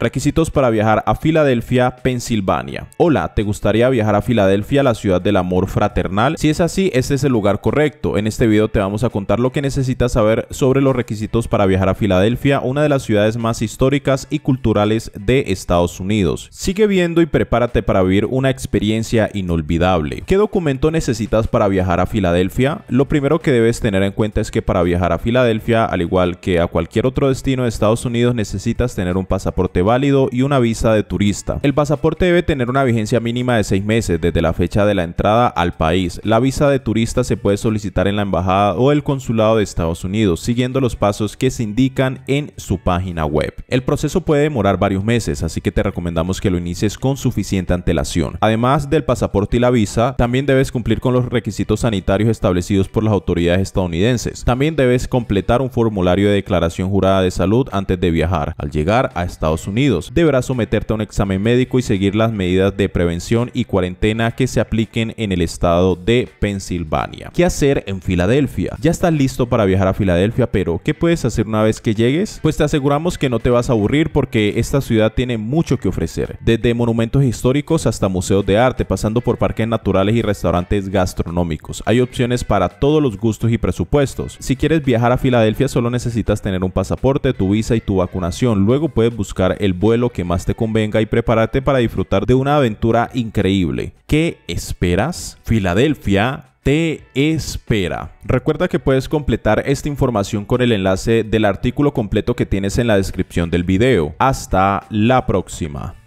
Requisitos para viajar a Filadelfia, Pensilvania. Hola, ¿te gustaría viajar a Filadelfia, la ciudad del amor fraternal? Si es así, este es el lugar correcto. En este video te vamos a contar lo que necesitas saber sobre los requisitos para viajar a Filadelfia, una de las ciudades más históricas y culturales de Estados Unidos. Sigue viendo y prepárate para vivir una experiencia inolvidable. ¿Qué documento necesitas para viajar a Filadelfia? Lo primero que debes tener en cuenta es que para viajar a Filadelfia, al igual que a cualquier otro destino de Estados Unidos, necesitas tener un pasaporte válido y una visa de turista. El pasaporte debe tener una vigencia mínima de seis meses desde la fecha de la entrada al país. La visa de turista se puede solicitar en la embajada o el consulado de Estados Unidos, siguiendo los pasos que se indican en su página web. El proceso puede demorar varios meses, así que te recomendamos que lo inicies con suficiente antelación. Además del pasaporte y la visa, también debes cumplir con los requisitos sanitarios establecidos por las autoridades estadounidenses. También debes completar un formulario de declaración jurada de salud antes de viajar. Al llegar a Estados Unidos, Deberás someterte a un examen médico y seguir las medidas de prevención y cuarentena que se apliquen en el estado de Pensilvania. ¿Qué hacer en Filadelfia? Ya estás listo para viajar a Filadelfia, pero ¿qué puedes hacer una vez que llegues? Pues te aseguramos que no te vas a aburrir porque esta ciudad tiene mucho que ofrecer, desde monumentos históricos hasta museos de arte, pasando por parques naturales y restaurantes gastronómicos. Hay opciones para todos los gustos y presupuestos. Si quieres viajar a Filadelfia solo necesitas tener un pasaporte, tu visa y tu vacunación. Luego puedes buscar el vuelo que más te convenga y prepárate para disfrutar de una aventura increíble. ¿Qué esperas? Filadelfia te espera. Recuerda que puedes completar esta información con el enlace del artículo completo que tienes en la descripción del video. Hasta la próxima.